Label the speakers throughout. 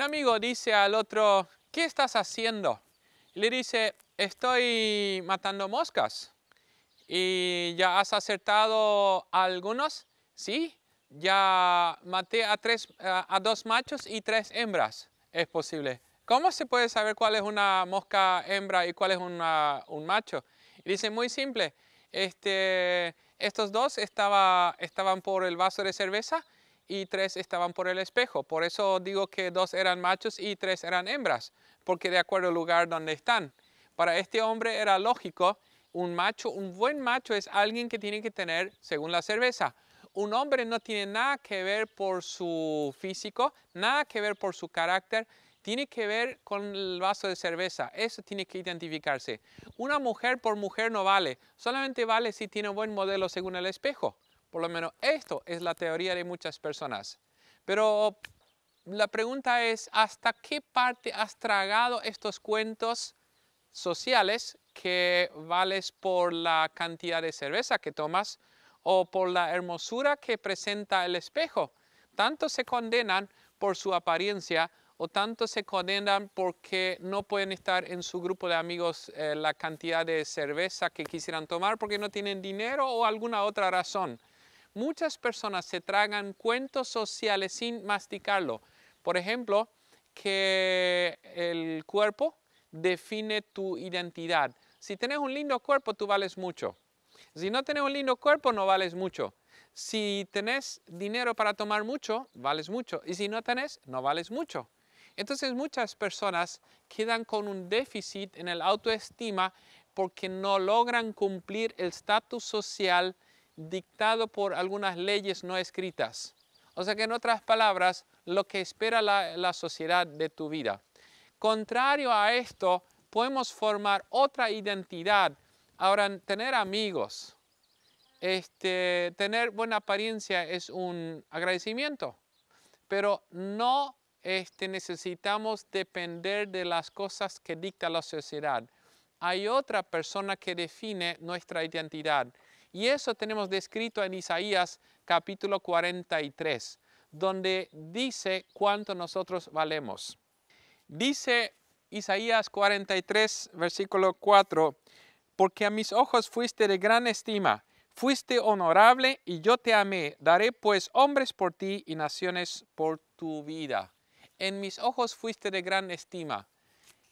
Speaker 1: Un amigo dice al otro, ¿qué estás haciendo? le dice, estoy matando moscas. ¿Y ya has acertado algunos? Sí, ya maté a, tres, a dos machos y tres hembras. Es posible. ¿Cómo se puede saber cuál es una mosca hembra y cuál es un macho? dice, muy simple. Este, estos dos estaba, estaban por el vaso de cerveza y tres estaban por el espejo. Por eso digo que dos eran machos y tres eran hembras, porque de acuerdo al lugar donde están. Para este hombre era lógico, un macho, un buen macho es alguien que tiene que tener, según la cerveza, un hombre no tiene nada que ver por su físico, nada que ver por su carácter, tiene que ver con el vaso de cerveza, eso tiene que identificarse. Una mujer por mujer no vale, solamente vale si tiene un buen modelo según el espejo. Por lo menos esto es la teoría de muchas personas. Pero la pregunta es, ¿hasta qué parte has tragado estos cuentos sociales que vales por la cantidad de cerveza que tomas o por la hermosura que presenta el espejo? Tanto se condenan por su apariencia o tanto se condenan porque no pueden estar en su grupo de amigos eh, la cantidad de cerveza que quisieran tomar porque no tienen dinero o alguna otra razón muchas personas se tragan cuentos sociales sin masticarlo. Por ejemplo, que el cuerpo define tu identidad. Si tienes un lindo cuerpo, tú vales mucho. Si no tienes un lindo cuerpo, no vales mucho. Si tenés dinero para tomar mucho, vales mucho. Y si no tenés, no vales mucho. Entonces muchas personas quedan con un déficit en el autoestima porque no logran cumplir el estatus social dictado por algunas leyes no escritas. O sea que en otras palabras, lo que espera la, sociedad de tu vida. Contrario a esto, podemos formar otra identidad. Ahora, tener amigos, este, tener buena apariencia es un agradecimiento, pero no este, necesitamos depender de las cosas que dicta la sociedad. Hay otra persona que define nuestra identidad. Y eso tenemos descrito en Isaías capítulo 43, donde dice cuánto nosotros valemos. Dice Isaías 43, versículo 4, porque a mis ojos fuiste de gran estima, fuiste honorable y yo te amé, daré pues hombres por ti y naciones por tu vida. En mis ojos fuiste de gran estima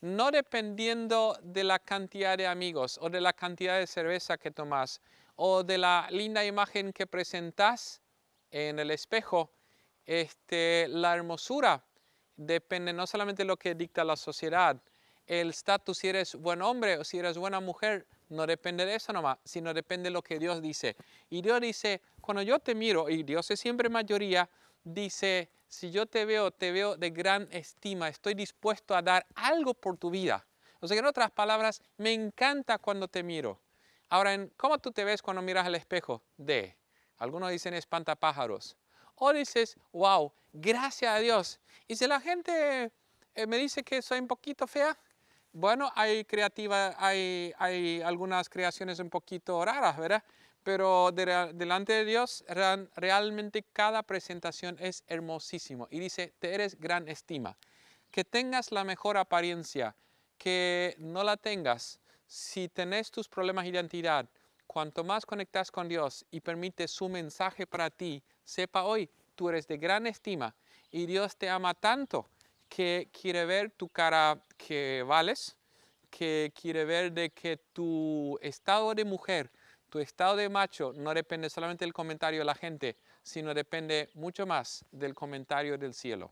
Speaker 1: no dependiendo de la cantidad de amigos o de la cantidad de cerveza que tomas, o de la linda imagen que presentas en el espejo, este, la hermosura depende no solamente de lo que dicta la sociedad, el estatus, si eres buen hombre o si eres buena mujer, no depende de eso nomás, sino depende de lo que Dios dice. Y Dios dice, cuando yo te miro, y Dios es siempre mayoría, dice, si yo te veo, te veo de gran estima, estoy dispuesto a dar algo por tu vida. O sea que en otras palabras, me encanta cuando te miro. Ahora, cómo tú te ves cuando miras al espejo, de. Algunos dicen espantapájaros. O dices, wow, gracias a Dios. Y si la gente eh, me dice que soy un poquito fea, bueno, hay creativa, hay, algunas creaciones un poquito raras, ¿verdad? Pero delante de Dios realmente cada presentación es hermosísimo. Y dice, te eres gran estima. Que tengas la mejor apariencia, que no la tengas, si tenés tus problemas de identidad, cuanto más conectas con Dios y permites su mensaje para ti, sepa hoy, tú eres de gran estima y Dios te ama tanto que quiere ver tu cara que vales, que quiere ver de que tu estado de mujer, tu estado de macho no depende solamente del comentario de la gente, sino depende mucho más del comentario del cielo.